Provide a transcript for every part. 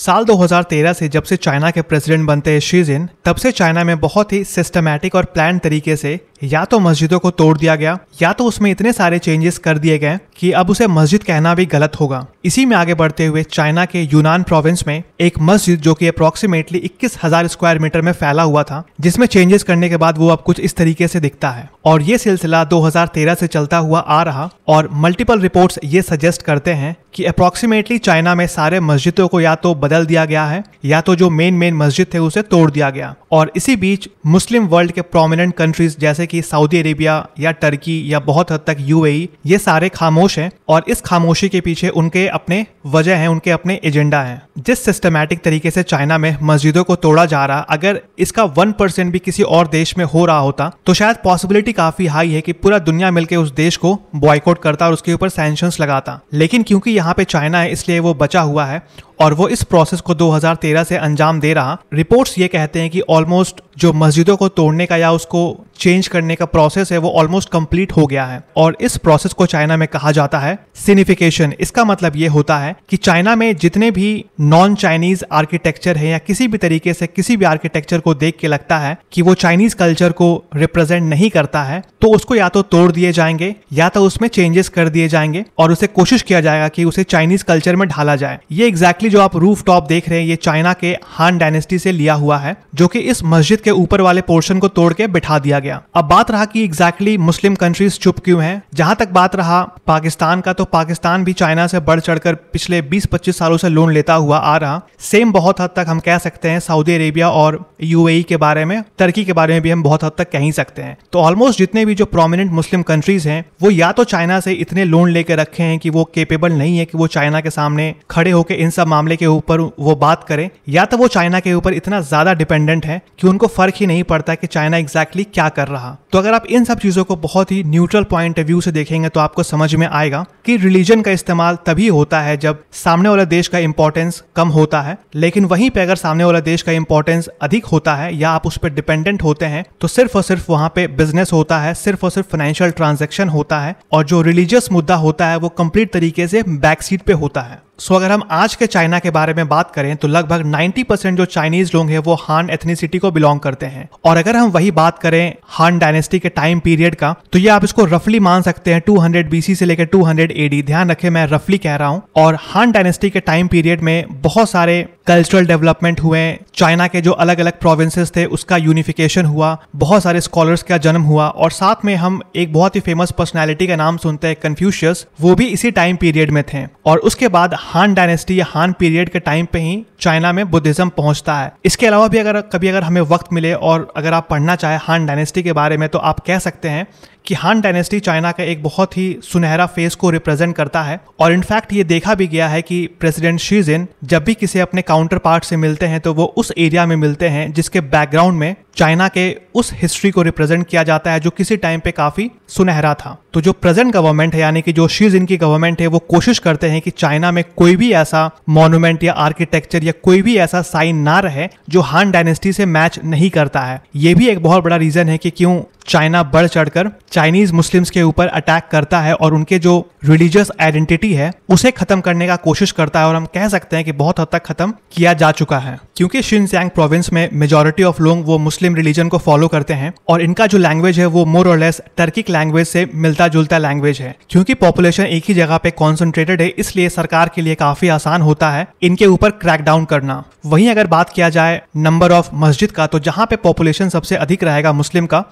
साल 2013 से जब से चाइना के प्रेसिडेंट बनते हैं शी जिन तब से चाइना में बहुत ही सिस्टमैटिक और प्लान तरीके से या तो मस्जिदों को तोड़ दिया गया या तो उसमें इतने सारे चेंजेस कर दिए गए कि अब उसे मस्जिद कहना भी गलत होगा इसी में आगे बढ़ते हुए चाइना के यूनान प्रोविंस में एक मस्जिद जो कि अप्रोक्सीमेटली इक्कीस हजार स्क्वायर मीटर में फैला हुआ था जिसमें चेंजेस करने के बाद वो अब कुछ इस तरीके से दिखता है और ये सिलसिला 2013 से चलता हुआ आ रहा और मल्टीपल रिपोर्ट्स ये सजेस्ट करते हैं कि अप्रोक्सीमेटली चाइना में सारे मस्जिदों को या तो बदल दिया गया है या तो जो मेन मेन मस्जिद थे उसे तोड़ दिया गया और इसी बीच मुस्लिम वर्ल्ड के प्रोमिनेंट कंट्रीज जैसे कि सऊदी अरेबिया या टर्की या बहुत हद तक यू ये सारे खामोश हैं और इस खामोशी के पीछे उनके अपने वजह हैं उनके अपने एजेंडा हैं जिस सिस्टमैटिक तरीके से चाइना में मस्जिदों को तोड़ा जा रहा अगर इसका वन परसेंट भी किसी और देश में हो रहा होता तो शायद पॉसिबिलिटी काफी हाई है कि पूरा दुनिया मिलकर उस देश को बॉयकॉट करता और उसके ऊपर सैंक्शन लगाता लेकिन क्योंकि यहाँ पे चाइना है इसलिए वो बचा हुआ है और वो इस प्रोसेस को 2013 से अंजाम दे रहा रिपोर्ट्स ये कहते हैं कि ऑलमोस्ट जो मस्जिदों को तोड़ने का या उसको चेंज करने का प्रोसेस है वो ऑलमोस्ट कंप्लीट हो गया है और इस प्रोसेस को चाइना में कहा जाता है सिनिफिकेशन इसका मतलब ये होता है कि चाइना में जितने भी नॉन चाइनीज आर्किटेक्चर है या किसी भी तरीके से किसी भी आर्किटेक्चर को देख के लगता है कि वो चाइनीज कल्चर को रिप्रेजेंट नहीं करता है तो उसको या तो तोड़ दिए जाएंगे या तो उसमें चेंजेस कर दिए जाएंगे और उसे कोशिश किया जाएगा कि उसे चाइनीज कल्चर में ढाला जाए ये एग्जैक्टली जो आप रूफ टॉप देख रहे हैं ये चाइना के हान डायनेस्टी से लिया हुआ है जो कि इस मस्जिद के ऊपर वाले पोर्शन को तोड़ के बिठा दिया गया अब बात रहा कि एग्जैक्टली मुस्लिम कंट्रीज चुप क्यों हैं जहां तक बात रहा पाकिस्तान का तो पाकिस्तान भी चाइना से बढ़ चढ़कर पिछले 20-25 सालों से लोन लेता हुआ आ रहा सेम बहुत हद तक हम कह सकते हैं सऊदी अरेबिया और यू e के बारे में तर्की के बारे में भी हम बहुत हद तक कह ही सकते हैं तो ऑलमोस्ट जितने भी जो प्रोमिनेंट मुस्लिम कंट्रीज हैं वो या तो चाइना से इतने लोन लेके रखे हैं कि वो केपेबल नहीं है कि वो चाइना के सामने खड़े होकर इन सब मामले के ऊपर वो बात करें या तो वो चाइना के ऊपर इतना ज़्यादा डिपेंडेंट है कि उनको फ़र्क ही नहीं पड़ता कि चाइना एग्जैक्टली क्या कर रहा तो अगर आप इन सब चीज़ों को बहुत ही न्यूट्रल पॉइंट ऑफ व्यू से देखेंगे तो आपको समझ में आएगा कि रिलीजन का इस्तेमाल तभी होता है जब सामने वाला देश का इंपॉर्टेंस कम होता है लेकिन वहीं पे अगर सामने वाला देश का इंपॉर्टेंस अधिक होता है या आप उस पर डिपेंडेंट होते हैं तो सिर्फ और सिर्फ वहाँ पे बिजनेस होता है सिर्फ और सिर्फ फाइनेंशियल ट्रांजेक्शन होता है और जो रिलीजियस मुद्दा होता है वो कंप्लीट तरीके से बैक सीट पे होता है सो so, अगर हम आज के चाइना के बारे में बात करें तो लगभग 90 परसेंट जो चाइनीज लोग हैं वो हान एथनिसिटी को बिलोंग करते हैं और अगर हम वही बात करें हान डायनेस्टी के टाइम पीरियड का तो ये आप इसको रफली मान सकते हैं 200 बीसी से लेकर 200 एडी ध्यान रखें मैं रफली कह रहा हूँ और हान डायनेस्टी के टाइम पीरियड में बहुत सारे कल्चरल डेवलपमेंट हुए चाइना के जो अलग अलग प्रोविंसेस थे उसका यूनिफिकेशन हुआ बहुत सारे स्कॉलर्स का जन्म हुआ और साथ में हम एक बहुत ही फेमस पर्सनैलिटी का नाम सुनते हैं कन्फ्यूशियस वो भी इसी टाइम पीरियड में थे और उसके बाद हान डायनेस्टी या हान पीरियड के टाइम पे ही चाइना में बुद्धिज्म पहुंचता है इसके अलावा भी अगर कभी अगर हमें वक्त मिले और अगर आप पढ़ना चाहें हान डायनेस्टी के बारे में तो आप कह सकते हैं कि हान डायनेस्टी चाइना का एक बहुत ही सुनहरा फेस को रिप्रेजेंट करता है और इनफैक्ट ये देखा भी गया है कि प्रेसिडेंट शी जिन जब भी किसी अपने काउंटर पार्ट से मिलते हैं तो वो उस एरिया में मिलते हैं जिसके बैकग्राउंड में चाइना के उस हिस्ट्री को रिप्रेजेंट किया जाता है जो किसी टाइम पे काफी सुनहरा था तो जो प्रेजेंट गवर्नमेंट है यानी कि जो शीज इनकी गवर्नमेंट है वो कोशिश करते हैं कि चाइना में कोई भी ऐसा मॉन्यूमेंट या आर्किटेक्चर या कोई भी ऐसा साइन ना रहे जो हान डायनेस्टी से मैच नहीं करता है ये भी एक बहुत बड़ा रीजन है कि क्यों चाइना बढ़ चढ़कर चाइनीज मुस्लिम्स के ऊपर अटैक करता है और उनके जो रिलीजियस आइडेंटिटी है उसे खत्म करने का कोशिश करता है और हम कह सकते हैं कि बहुत हद तक खत्म किया जा चुका है क्योंकि शिनजयांग प्रोविंस में मेजोरिटी ऑफ लोग वो मुस्लिम मुस्लिम रिलीजन को फॉलो करते हैं और इनका जो लैंग्वेज है वो मोर और लेस टर्किक लैंग्वेज से मिलता जुलता लैंग्वेज है क्योंकि पॉपुलेशन एक ही जगह पे कॉन्सेंट्रेटेड है इसलिए सरकार के लिए काफी आसान होता है इनके ऊपर क्रैक डाउन करना वहीं अगर बात किया जाए नंबर ऑफ मस्जिद का तो जहाँ पे पॉपुलेशन सबसे अधिक रहेगा मुस्लिम का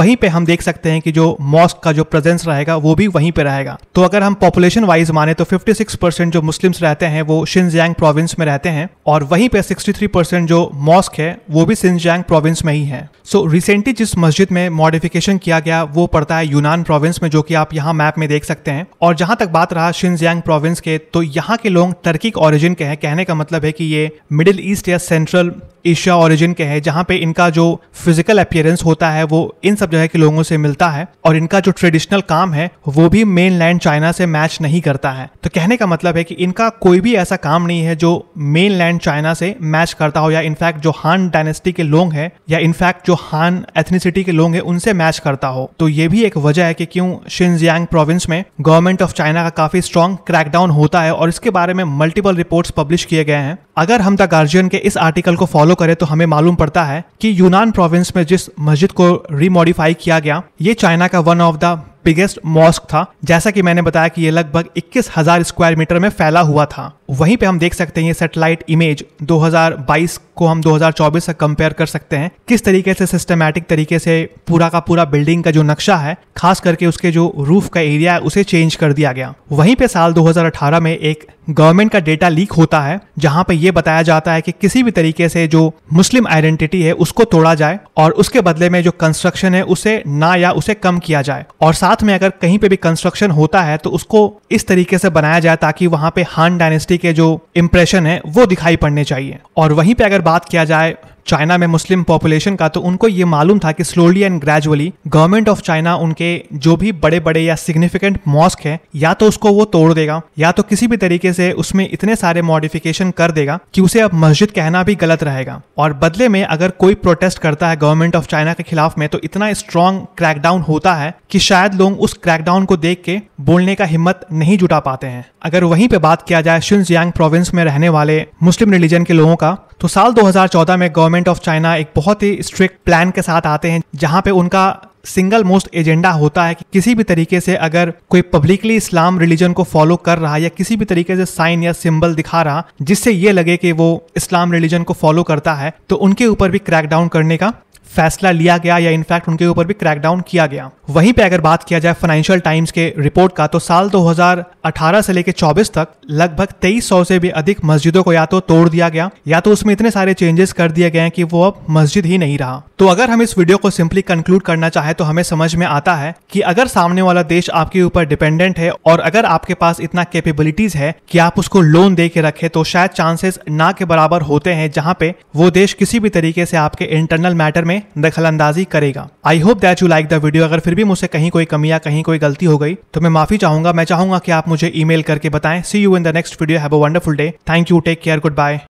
वहीं पे हम देख सकते हैं कि जो मॉस्क का जो प्रेजेंस रहेगा वो भी वहीं पे रहेगा तो अगर हम पॉपुलेशन वाइज माने तो 56 परसेंट जो मुस्लिम्स रहते हैं वो शिनजियांग प्रोविंस में रहते हैं और वहीं पे 63 परसेंट जो मॉस्क है वो भी सिंजियांग प्रोविंस में नहीं है सो so, रिसेंटली जिस मस्जिद में मॉडिफिकेशन किया गया वो पड़ता है यूनान प्रोविंस में जो कि आप यहाँ मैप में देख सकते हैं और जहां तक बात रहा शिनजियांग प्रोविंस के तो यहाँ के लोग टर्किक ऑरिजिन के हैं कहने का मतलब है कि ये मिडिल ईस्ट या सेंट्रल एशिया ऑरिजिन के हैं जहाँ पे इनका जो फिजिकल अपियरेंस होता है वो इन सब जगह के लोगों से मिलता है और इनका जो ट्रेडिशनल काम है वो भी मेन लैंड चाइना से मैच नहीं करता है तो कहने का मतलब है कि इनका कोई भी ऐसा काम नहीं है जो मेन लैंड चाइना से मैच करता हो या इनफैक्ट जो हान डायनेस्टी के लोग हैं या इनफैक्ट जो हान एथनिसिटी के लोग हैं उनसे मैच करता हो तो ये भी एक वजह है कि क्यों शिनजियांग प्रोविंस में गवर्नमेंट ऑफ चाइना का काफी स्ट्रॉन्ग क्रैकडाउन होता है और इसके बारे में मल्टीपल रिपोर्ट्स पब्लिश किए गए हैं अगर हम द गार्जियन के इस आर्टिकल को फॉलो करें तो हमें मालूम पड़ता है कि यूनान प्रोविंस में जिस मस्जिद को रिमोडिफाई किया गया ये चाइना का one of the biggest mosque था जैसा कि मैंने बताया कि ये लगभग 21,000 स्क्वायर मीटर में फैला हुआ था वहीं पे हम देख सकते हैं ये सेटेलाइट इमेज 2022 को हम 2024 से कंपेयर कर सकते हैं किस तरीके से सिस्टमैटिक तरीके से पूरा का पूरा बिल्डिंग का जो नक्शा है खास करके उसके जो रूफ का एरिया है उसे चेंज कर दिया गया वहीं पे साल 2018 में एक गवर्नमेंट का डेटा लीक होता है जहां पे ये ये बताया जाता है कि किसी भी तरीके से जो मुस्लिम आइडेंटिटी है उसको तोड़ा जाए और उसके बदले में जो कंस्ट्रक्शन है उसे ना या उसे कम किया जाए और साथ में अगर कहीं पे भी कंस्ट्रक्शन होता है तो उसको इस तरीके से बनाया जाए ताकि वहां पे हान डायनेस्टी के जो इम्प्रेशन है वो दिखाई पड़ने चाहिए और वहीं पे अगर बात किया जाए चाइना में मुस्लिम पॉपुलेशन का तो उनको ये मालूम था कि slowly and gradually government of China उनके जो भी बड़े बड़े या सिग्निफिकेंट मॉस्क है या तो उसको वो तोड़ देगा या तो किसी भी तरीके से उसमें इतने सारे मॉडिफिकेशन कर देगा कि उसे अब मस्जिद कहना भी गलत रहेगा और बदले में अगर कोई प्रोटेस्ट करता है गवर्नमेंट ऑफ चाइना के खिलाफ में तो इतना स्ट्रांग क्रैकडाउन होता है कि शायद लोग उस क्रैकडाउन को देख के बोलने का हिम्मत नहीं जुटा पाते हैं अगर वहीं पे बात किया जाए शिंजियांग प्रोविंस में रहने वाले मुस्लिम रिलीजन के लोगों का तो साल 2014 में गवर्नमेंट गवर्नमेंट ऑफ चाइना एक बहुत ही स्ट्रिक्ट प्लान के साथ आते हैं जहाँ पे उनका सिंगल मोस्ट एजेंडा होता है कि किसी भी तरीके से अगर कोई पब्लिकली इस्लाम रिलीजन को फॉलो कर रहा है या किसी भी तरीके से साइन या सिंबल दिखा रहा जिससे ये लगे कि वो इस्लाम रिलीजन को फॉलो करता है तो उनके ऊपर भी क्रैकडाउन करने का फैसला लिया गया या इनफैक्ट उनके ऊपर भी क्रैकडाउन किया गया वहीं पे अगर बात किया जाए फाइनेंशियल टाइम्स के रिपोर्ट का तो साल 2018 से लेकर 24 तक लगभग 2300 से भी अधिक मस्जिदों को या तो तोड़ दिया गया या तो उसमें इतने सारे चेंजेस कर दिए गए कि वो अब मस्जिद ही नहीं रहा तो अगर हम इस वीडियो को सिंपली कंक्लूड करना चाहे तो हमें समझ में आता है कि अगर सामने वाला देश आपके ऊपर डिपेंडेंट है और अगर आपके पास इतना कैपेबिलिटीज है कि आप उसको लोन दे के रखे तो शायद चांसेस ना के बराबर होते हैं जहाँ पे वो देश किसी भी तरीके से आपके इंटरनल मैटर में में दखलंदाजी करेगा I hope that you like the video अगर फिर भी मुझसे कहीं कोई कमी या कहीं कोई गलती हो गई तो मैं माफी चाहूंगा मैं चाहूंगा कि आप मुझे ईमेल करके बताएं see you in the next video have a wonderful day thank you take care good bye